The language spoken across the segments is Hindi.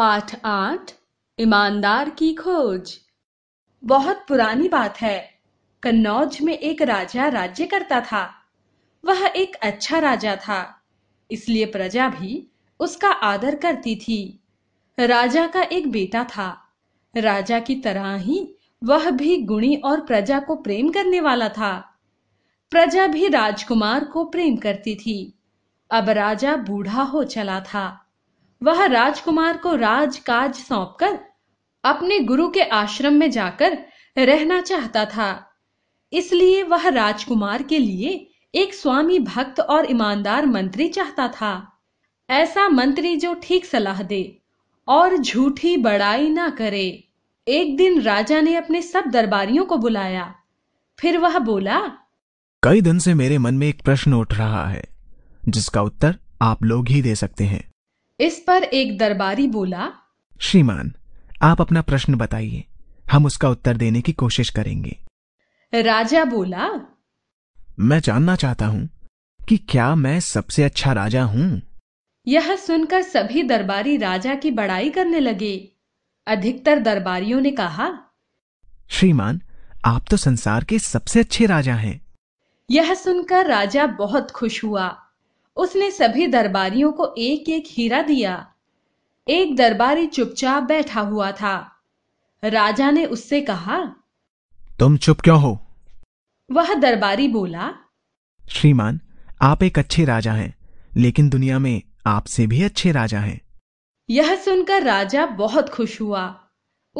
पाठ आठ ईमानदार की खोज बहुत पुरानी बात है कन्नौज में एक राजा राज्य करता था वह एक अच्छा राजा था इसलिए प्रजा भी उसका आदर करती थी राजा का एक बेटा था राजा की तरह ही वह भी गुणी और प्रजा को प्रेम करने वाला था प्रजा भी राजकुमार को प्रेम करती थी अब राजा बूढ़ा हो चला था वह राजकुमार को राजकाज सौंपकर अपने गुरु के आश्रम में जाकर रहना चाहता था इसलिए वह राजकुमार के लिए एक स्वामी भक्त और ईमानदार मंत्री चाहता था ऐसा मंत्री जो ठीक सलाह दे और झूठी बड़ाई ना करे एक दिन राजा ने अपने सब दरबारियों को बुलाया फिर वह बोला कई दिन से मेरे मन में एक प्रश्न उठ रहा है जिसका उत्तर आप लोग ही दे सकते हैं इस पर एक दरबारी बोला श्रीमान आप अपना प्रश्न बताइए हम उसका उत्तर देने की कोशिश करेंगे राजा बोला मैं जानना चाहता हूँ कि क्या मैं सबसे अच्छा राजा हूँ यह सुनकर सभी दरबारी राजा की बड़ाई करने लगे अधिकतर दरबारियों ने कहा श्रीमान आप तो संसार के सबसे अच्छे राजा हैं यह सुनकर राजा बहुत खुश हुआ उसने सभी दरबारियों को एक एक हीरा दिया एक दरबारी चुपचाप बैठा हुआ था राजा ने उससे कहा तुम चुप क्यों हो वह दरबारी बोला श्रीमान आप एक अच्छे राजा हैं लेकिन दुनिया में आपसे भी अच्छे राजा हैं यह सुनकर राजा बहुत खुश हुआ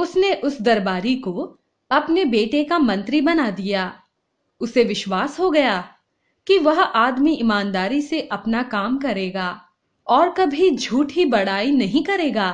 उसने उस दरबारी को अपने बेटे का मंत्री बना दिया उसे विश्वास हो गया कि वह आदमी ईमानदारी से अपना काम करेगा और कभी झूठी बड़ाई नहीं करेगा